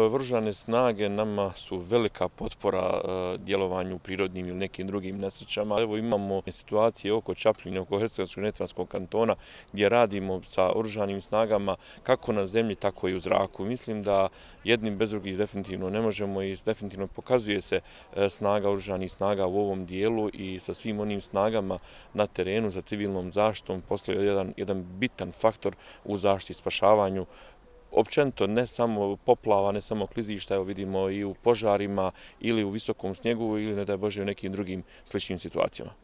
vržane snage nama su velika potpora e, djelovanju prirodnim ili nekim drugim nesrećama. Evo imamo situacije oko Čapljine, oko Hrvatskog netvanskog kantona gdje radimo sa vržanim snagama kako na zemlji, tako i u zraku. Mislim da jednim bez drugih definitivno ne možemo i definitivno pokazuje se e, snaga vržanih snaga u ovom dijelu i sa svim onim snagama na terenu za civilnom zaštom postoje jedan bitan faktor u zaštiti spašavanju općento ne samo poplava, ne samo klizišta, evo vidimo i u požarima ili u visokom snijegu ili ne da Bože u nekim drugim sličnim situacijama.